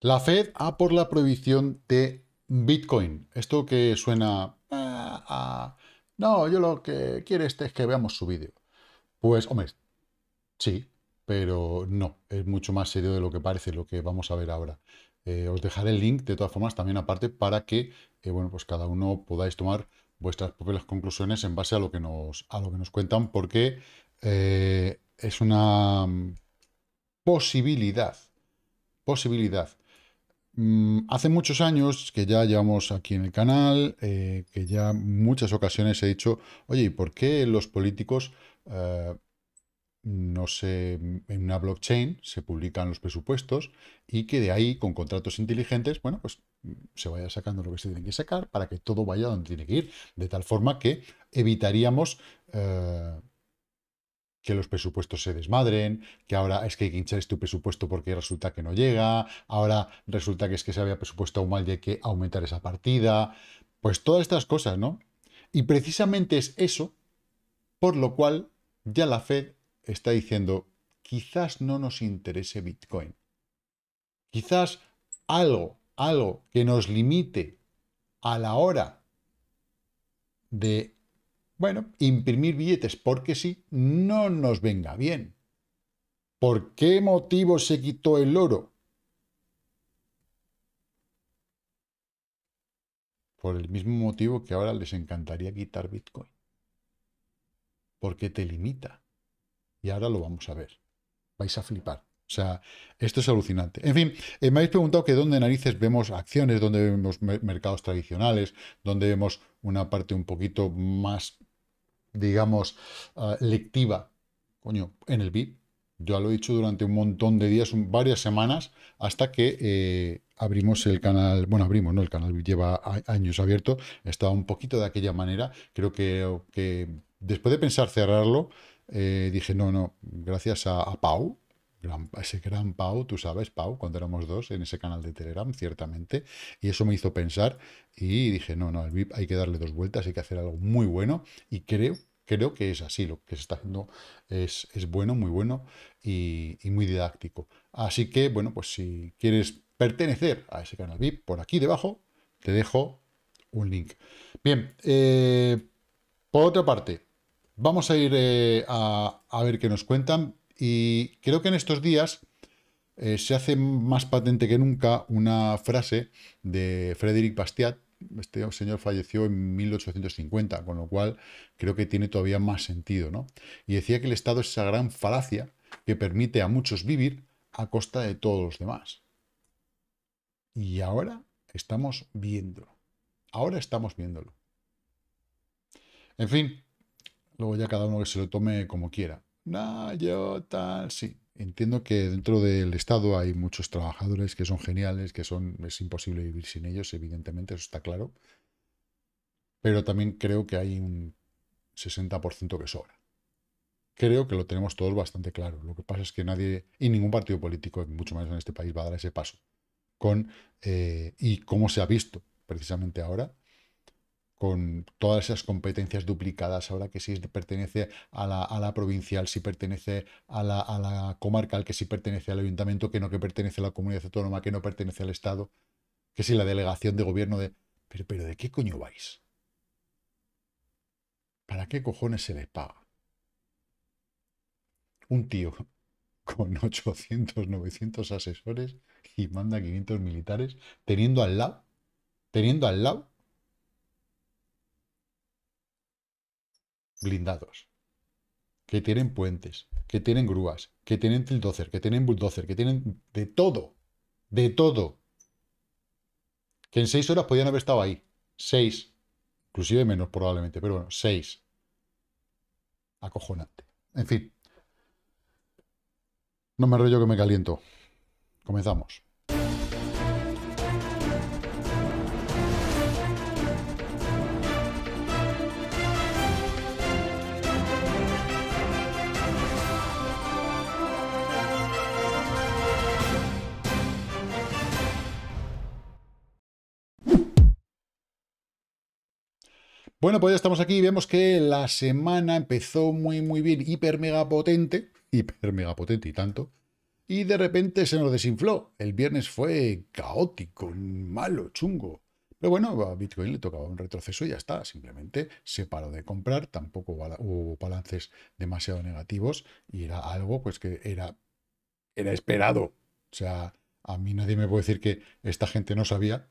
La Fed ha por la prohibición de Bitcoin. Esto que suena a... Ah, ah". No, yo lo que quiere este es que veamos su vídeo. Pues, hombre, sí, pero no, es mucho más serio de lo que parece lo que vamos a ver ahora. Eh, os dejaré el link, de todas formas, también aparte para que, eh, bueno, pues cada uno podáis tomar vuestras propias conclusiones en base a lo que nos, a lo que nos cuentan, porque eh, es una posibilidad, posibilidad Mm, hace muchos años que ya llevamos aquí en el canal, eh, que ya muchas ocasiones he dicho, oye, ¿y por qué los políticos, eh, no sé, en una blockchain se publican los presupuestos y que de ahí, con contratos inteligentes, bueno, pues mm, se vaya sacando lo que se tiene que sacar para que todo vaya donde tiene que ir, de tal forma que evitaríamos... Eh, que los presupuestos se desmadren, que ahora es que hay que hinchar este presupuesto porque resulta que no llega, ahora resulta que es que se había presupuesto aún mal y hay que aumentar esa partida, pues todas estas cosas, ¿no? Y precisamente es eso por lo cual ya la Fed está diciendo, quizás no nos interese Bitcoin. Quizás algo, algo que nos limite a la hora de bueno, imprimir billetes porque sí no nos venga bien. ¿Por qué motivo se quitó el oro? Por el mismo motivo que ahora les encantaría quitar Bitcoin. Porque te limita. Y ahora lo vamos a ver. Vais a flipar. O sea, esto es alucinante. En fin, eh, me habéis preguntado que dónde narices vemos acciones, dónde vemos mercados tradicionales, dónde vemos una parte un poquito más digamos, ah, lectiva. Coño, en el VIP. yo lo he dicho durante un montón de días, varias semanas, hasta que eh, abrimos el canal. Bueno, abrimos, ¿no? El canal lleva años abierto. Estaba un poquito de aquella manera. Creo que, que después de pensar cerrarlo, eh, dije, no, no, gracias a, Pau, ese gran Pau, tú sabes, Pau, cuando éramos dos en ese canal de Telegram, ciertamente, y eso me hizo pensar y dije, no, no, el VIP hay que darle dos vueltas, hay que hacer algo muy bueno y creo Creo que es así, lo que se está haciendo es, bueno, muy bueno y, muy didáctico. Así que, bueno, pues si quieres pertenecer a ese canal VIP, por aquí debajo te dejo un link. Bien, eh, por otra parte, vamos a ir eh, a, ver qué nos cuentan y creo que en estos días... Eh, se hace más patente que nunca una frase de Frédéric Bastiat, este señor falleció en 1850, con lo cual creo que tiene todavía más sentido. ¿no? Y decía que el Estado es esa gran falacia que permite a muchos vivir a costa de todos los demás. Y ahora estamos viéndolo. Ahora estamos viéndolo. En fin, luego ya cada uno que se lo tome como quiera. No, yo tal, sí. Entiendo que dentro del Estado hay muchos trabajadores que son geniales, que son es imposible vivir sin ellos, evidentemente, eso está claro. Pero también creo que hay un 60% que sobra. Creo que lo tenemos todos bastante claro. Lo que pasa es que nadie, y ningún partido político, mucho menos en este país, va a dar ese paso. Con, eh, y cómo se ha visto precisamente ahora, con todas esas competencias duplicadas, ahora que si pertenece a la, a la, provincial, si pertenece a la, a la comarcal, que si pertenece al ayuntamiento, que no, que pertenece a la comunidad autónoma, que no pertenece al Estado, que si la delegación de gobierno de... Pero, pero ¿de qué coño vais? ¿Para qué cojones se le paga? Un tío con 800, 900 asesores y manda 500 militares teniendo al lado, teniendo al lado blindados, que tienen puentes, que tienen grúas, que tienen tildocer, que tienen bulldozer, que tienen de todo, de todo. Que en seis horas podían haber estado ahí. Seis. Inclusive menos probablemente, pero bueno, seis. Acojonante. En fin. No me rollo que me caliento. Comenzamos. Bueno, pues ya estamos aquí y vemos que la semana empezó muy, muy bien, hiper mega potente, hiper mega potente y tanto, y de repente se nos desinfló. El viernes fue caótico, malo, chungo. Pero bueno, a Bitcoin le tocaba un retroceso y ya está. Simplemente se paró de comprar, tampoco hubo balances demasiado negativos y era algo pues que era, era esperado. O sea, a mí nadie me puede decir que esta gente no sabía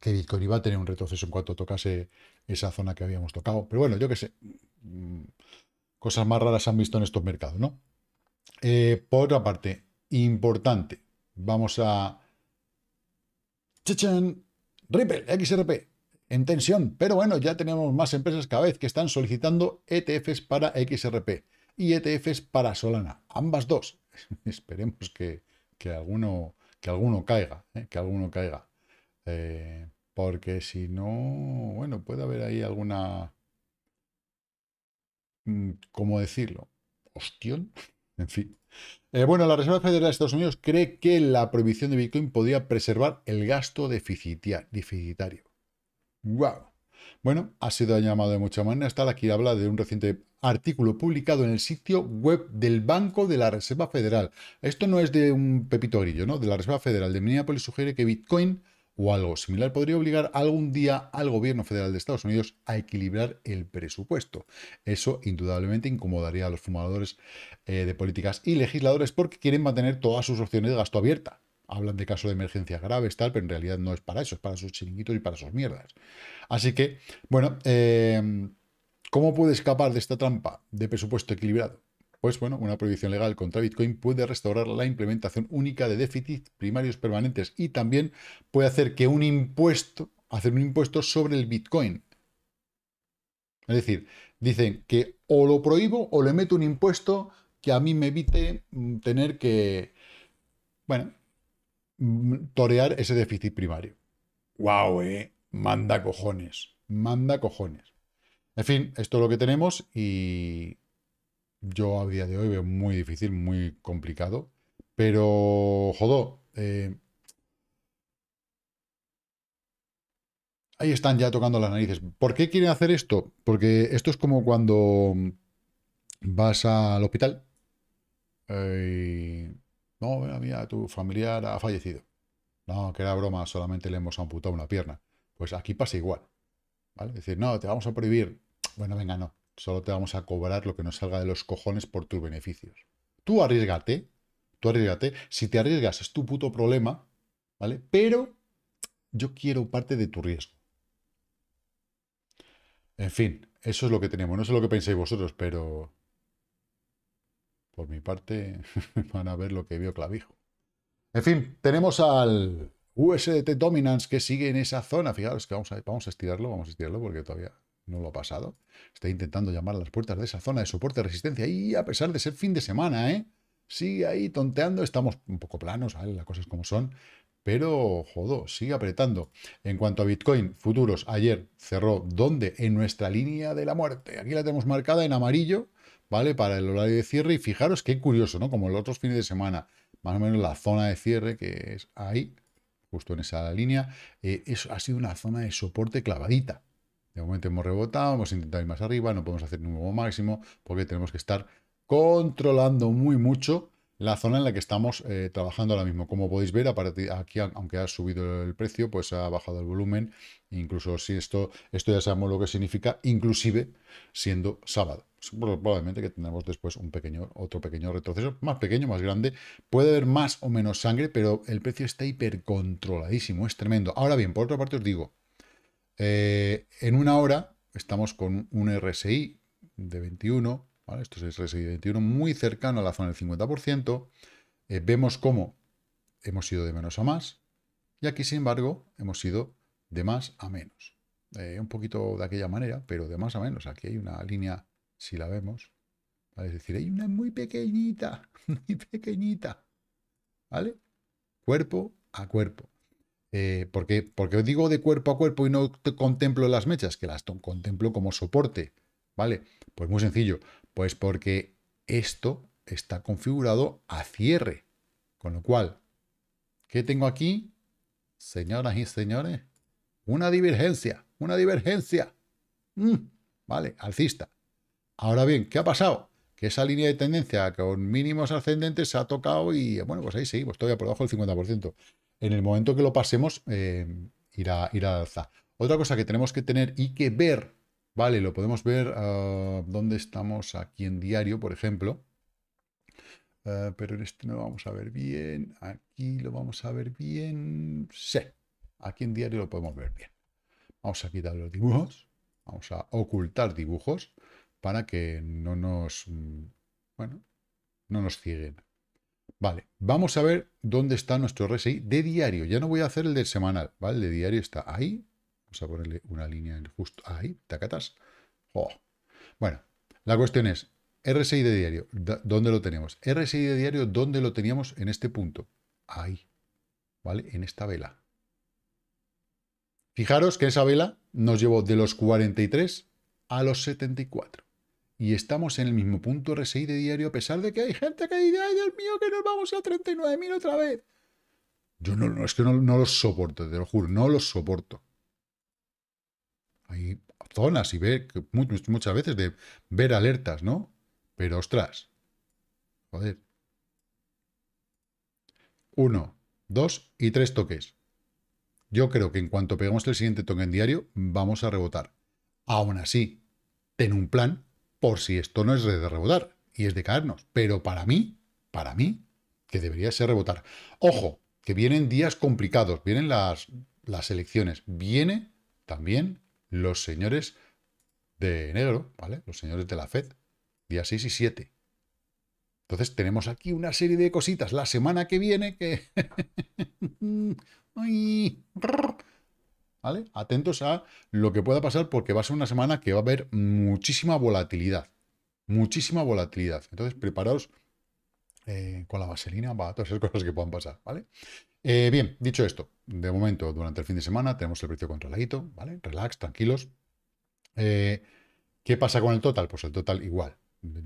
que Bitcoin iba a tener un retroceso en cuanto tocase esa zona que habíamos tocado. Pero bueno, yo qué sé, mm, cosas más raras se han visto en estos mercados, ¿no? Eh, por otra parte, importante, vamos a... Chechen. Ripple, XRP, en tensión, pero bueno, ya tenemos más empresas cada vez que están solicitando ETFs para XRP y ETFs para Solana, ambas dos. Esperemos que, alguno, que alguno caiga, ¿eh? que alguno caiga. Eh, porque si no, bueno, puede haber ahí alguna... Mm, ¿Cómo decirlo? ¡Hostión! En fin. Eh, bueno, la Reserva Federal de Estados Unidos cree que la prohibición de Bitcoin podría preservar el gasto deficitario. ¡Wow! Bueno, ha sido llamado de mucha manera. Está aquí habla de un reciente artículo publicado en el sitio web del Banco de la Reserva Federal. Esto no es de un pepito grillo, ¿no? De la Reserva Federal de Minneapolis sugiere que Bitcoin o algo similar podría obligar algún día al gobierno federal de Estados Unidos a equilibrar el presupuesto. Eso indudablemente incomodaría a los fumadores eh, de políticas y legisladores porque quieren mantener todas sus opciones de gasto abierta. Hablan de casos de emergencias graves, tal, pero en realidad no es para eso, es para sus chiringuitos y para sus mierdas. Así que, bueno, eh, ¿cómo puede escapar de esta trampa de presupuesto equilibrado? Pues bueno, una prohibición legal contra Bitcoin puede restaurar la implementación única de déficits primarios permanentes y también puede hacer que un impuesto, hacer un impuesto sobre el Bitcoin. Es decir, dicen que o lo prohíbo o le meto un impuesto que a mí me evite mm, tener que, bueno, mm, torear ese déficit primario. ¡Guau, eh! Manda cojones, manda cojones. En fin, esto es lo que tenemos y yo a día de hoy veo muy difícil, muy complicado. Pero, jodó. Eh, ahí están ya tocando las narices. ¿Por qué quieren hacer esto? Porque esto es como cuando vas al hospital. Eh, no, mira, tu familiar ha fallecido. No, que era broma, solamente le hemos amputado una pierna. Pues aquí pasa igual. ¿vale? decir, no, te vamos a prohibir. Bueno, venga, no. Solo te vamos a cobrar lo que nos salga de los cojones por tus beneficios. Tú arriesgate, tú arriesgate. Si te arriesgas es tu puto problema, ¿vale? Pero yo quiero parte de tu riesgo. En fin, eso es lo que tenemos. No sé lo que pensáis vosotros, pero por mi parte van a ver lo que vio Clavijo. En fin, tenemos al USDT Dominance que sigue en esa zona. Fijaros que vamos a, vamos a estirarlo, vamos a estirarlo porque todavía no lo ha pasado. Está intentando llamar a las puertas de esa zona de soporte resistencia y a pesar de ser fin de semana, ¿eh? sigue ahí tonteando. Estamos un poco planos, ¿vale? las cosas como son, pero jodo, sigue apretando. En cuanto a Bitcoin, futuros, ayer cerró ¿dónde? En nuestra línea de la muerte. Aquí la tenemos marcada en amarillo, ¿vale? Para el horario de cierre y fijaros qué curioso, ¿no? Como los otros fines de semana, más o menos la zona de cierre que es ahí, justo en esa línea, eh, ha sido una zona de soporte clavadita, de momento hemos rebotado, hemos intentado ir más arriba, no podemos hacer ningún nuevo máximo porque tenemos que estar controlando muy mucho la zona en la que estamos eh, trabajando ahora mismo. Como podéis ver, a aquí, aunque ha subido el precio, pues ha bajado el volumen. Incluso si esto, esto ya sabemos lo que significa, inclusive siendo sábado. Pues probablemente que tendremos después un pequeño, otro pequeño retroceso, más pequeño, más grande. Puede haber más o menos sangre, pero el precio está hipercontroladísimo, es tremendo. Ahora bien, por otra parte os digo, eh, en una hora estamos con un RSI de 21, esto es RSI de 21, muy cercano a la zona del 50%. Eh, vemos cómo hemos ido de menos a más y aquí, sin embargo, hemos ido de más a menos. Eh, un poquito de aquella manera, pero de más a menos. Aquí hay una línea, si la vemos, es decir, hay una muy pequeñita, muy pequeñita, ¿vale? Cuerpo a cuerpo. ¿Por eh, porque, os digo de cuerpo a cuerpo y no contemplo las mechas, que las contemplo como soporte. ¿Vale? Pues muy sencillo. Pues porque esto está configurado a cierre. Con lo cual, ¿qué tengo aquí? Señoras y señores, una divergencia, una divergencia. Mm, vale, alcista. Ahora bien, ¿qué ha pasado? Que esa línea de tendencia con mínimos ascendentes se ha tocado y, bueno, pues ahí sí, pues todavía por debajo del 50% en el momento que lo pasemos, eh, irá, irá al alza. Otra cosa que tenemos que tener y que ver, ¿vale? Lo podemos ver ah, dónde estamos aquí en diario, por ejemplo. Ah, pero en este no lo vamos a ver bien. Aquí lo vamos a ver bien. Sí, aquí en diario lo podemos ver bien. Vamos a quitar los dibujos. Vamos a ocultar dibujos para que no nos, mm, bueno, no nos cieguen. Vale, vamos a ver dónde está nuestro RSI de diario. Ya no voy a hacer el de semanal, ¿vale? El de diario está ahí. Vamos a ponerle una línea justo ahí, tacatas. Oh. Bueno, la cuestión es, RSI de diario, ¿dónde lo tenemos? RSI de diario, ¿dónde lo teníamos en este punto? Ahí, ¿vale? En esta vela. Fijaros que esa vela nos llevó de los 43 a los 74 y estamos en el mismo punto RSI de diario, a pesar de que hay gente que dice, ay Dios mío, que nos vamos a 39.000 otra vez. Yo no, es que no, no, los soporto, te lo juro, no los soporto. Hay zonas y ver, muchas veces de ver alertas, ¿no? Pero ostras, joder. Uno, dos y tres toques. Yo creo que en cuanto pegamos el siguiente toque en diario, vamos a rebotar. Aún así, ten un plan, por si esto no es de rebotar y es de caernos. Pero para mí, para mí, que debería ser rebotar. Ojo, que vienen días complicados, vienen las, las elecciones, viene también los señores de negro, ¿vale? Los señores de la FED, día 6 y 7. Entonces tenemos aquí una serie de cositas la semana que viene que... ¿vale? Atentos a lo que pueda pasar porque va a ser una semana que va a haber muchísima volatilidad, muchísima volatilidad. Entonces, preparaos eh, con la vaselina para todas esas cosas que puedan pasar, ¿vale? Eh, bien, dicho esto, de momento, durante el fin de semana tenemos el precio controladito, ¿vale? Relax, tranquilos. Eh, ¿Qué pasa con el total? Pues el total igual.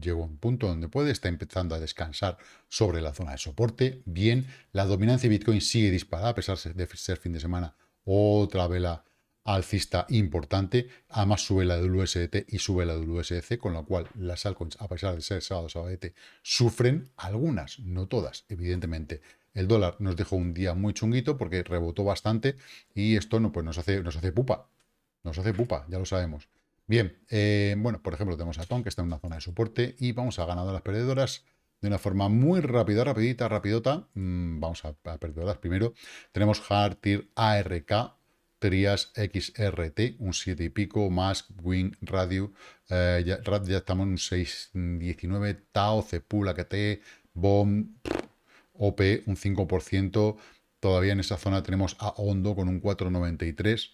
Llegó a un punto donde puede, está empezando a descansar sobre la zona de soporte. Bien, la dominancia de Bitcoin sigue disparada, a pesar de ser fin de semana otra vela alcista importante, además sube la del USDT y su vela del USDC, con lo cual las altcoins, a pesar de ser sábado, sábado, sufren algunas, no todas, evidentemente. El dólar nos dejó un día muy chunguito porque rebotó bastante y esto no, pues nos, hace, nos hace pupa, nos hace pupa, ya lo sabemos. Bien, eh, bueno, por ejemplo, tenemos a Tom que está en una zona de soporte y vamos a ganar las perdedoras de una forma muy rápida, rapidita, rapidota. Mm, vamos a, perderlas primero. Tenemos Hartir ARK, Trias XRT, un 7 y pico, Mask, Wing, Radio, eh, ya, estamos en un 619, Tao, Cepula, AKT, Bomb, OP, un 5%. Todavía en esa zona tenemos a Hondo con un 493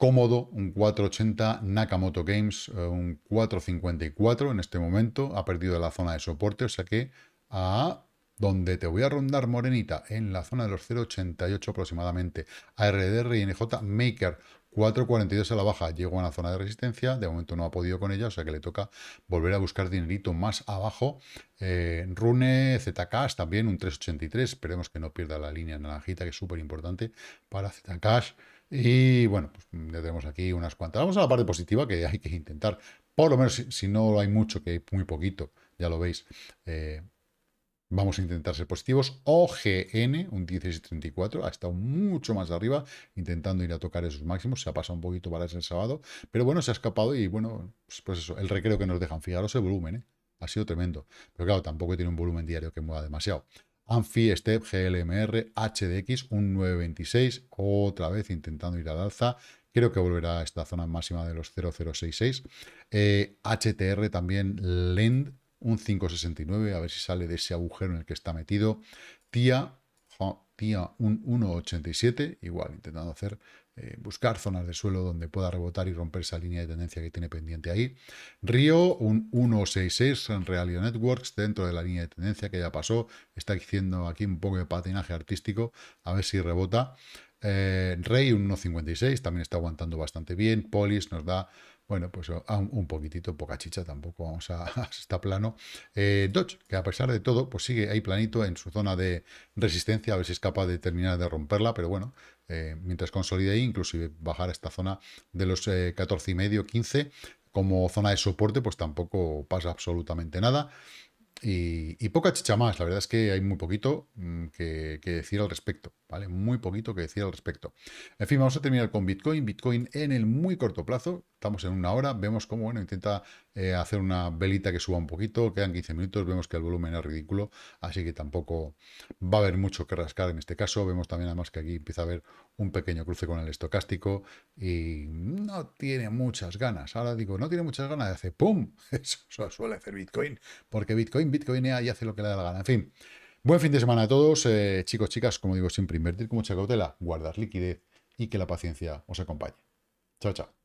cómodo un 480 Nakamoto Games, eh, un 454 en este momento, ha perdido la zona de soporte, o sea que a donde te voy a rondar morenita, en la zona de los 0,88 aproximadamente. ARDR y NJ Maker 4,42 a la baja, llegó a una zona de resistencia, de momento no ha podido con ella, o sea que le toca volver a buscar dinerito más abajo. Eh, Rune, Zcash también, un 3,83, esperemos que no pierda la línea naranjita, que es súper importante para Zcash. Y bueno, pues ya tenemos aquí unas cuantas. Vamos a la parte positiva que hay que intentar. Por lo menos, si, no hay mucho, que hay muy poquito, ya lo veis. Eh, vamos a intentar ser positivos. OGN, un 16.34, ha estado mucho más arriba, intentando ir a tocar esos máximos. Se ha pasado un poquito para el sábado, pero bueno, se ha escapado y bueno, pues, pues, eso, el recreo que nos dejan. Fijaros el volumen, ¿eh? ha sido tremendo. Pero claro, tampoco tiene un volumen diario que mueva demasiado. Anfi Step, GLMR, HDX, un 9.26, otra vez intentando ir al alza. Creo que volverá a esta zona máxima de los 0.066. Eh, HTR también, Lend, un 5.69, a ver si sale de ese agujero en el que está metido. TIA un 1.87, igual intentando hacer eh, buscar zonas de suelo donde pueda rebotar y romper esa línea de tendencia que tiene pendiente ahí. Río, un 166 en Realio Networks, dentro de la línea de tendencia que ya pasó, está haciendo aquí un poco de patinaje artístico, a ver si rebota. Eh, Rey, un 1.56, también está aguantando bastante bien. Polis nos da bueno, pues ah, un poquitito, poca chicha, tampoco vamos a, estar plano. Eh, Dodge, que a pesar de todo, pues sigue ahí planito en su zona de resistencia, a ver si es capaz de terminar de romperla, pero bueno, eh, mientras consolide ahí, inclusive bajar a esta zona de los eh, y medio 15, como zona de soporte, pues tampoco pasa absolutamente nada. Y, poca chicha más, la verdad es que hay muy poquito mm, que, que, decir al respecto, ¿vale? Muy poquito que decir al respecto. En fin, vamos a terminar con Bitcoin. Bitcoin en el muy corto plazo, estamos en una hora, vemos cómo, bueno, intenta eh, hacer una velita que suba un poquito, quedan 15 minutos, vemos que el volumen es ridículo, así que tampoco va a haber mucho que rascar en este caso, vemos también además que aquí empieza a haber un pequeño cruce con el estocástico y no tiene muchas ganas, ahora digo, no tiene muchas ganas de hacer ¡pum! Eso, suele hacer Bitcoin, porque Bitcoin, bitcoin y hace lo que le da la gana, en fin. Buen fin de semana a todos, eh, chicos, chicas, como digo siempre, invertir con mucha cautela, guardar liquidez y que la paciencia os acompañe. Chao, chao.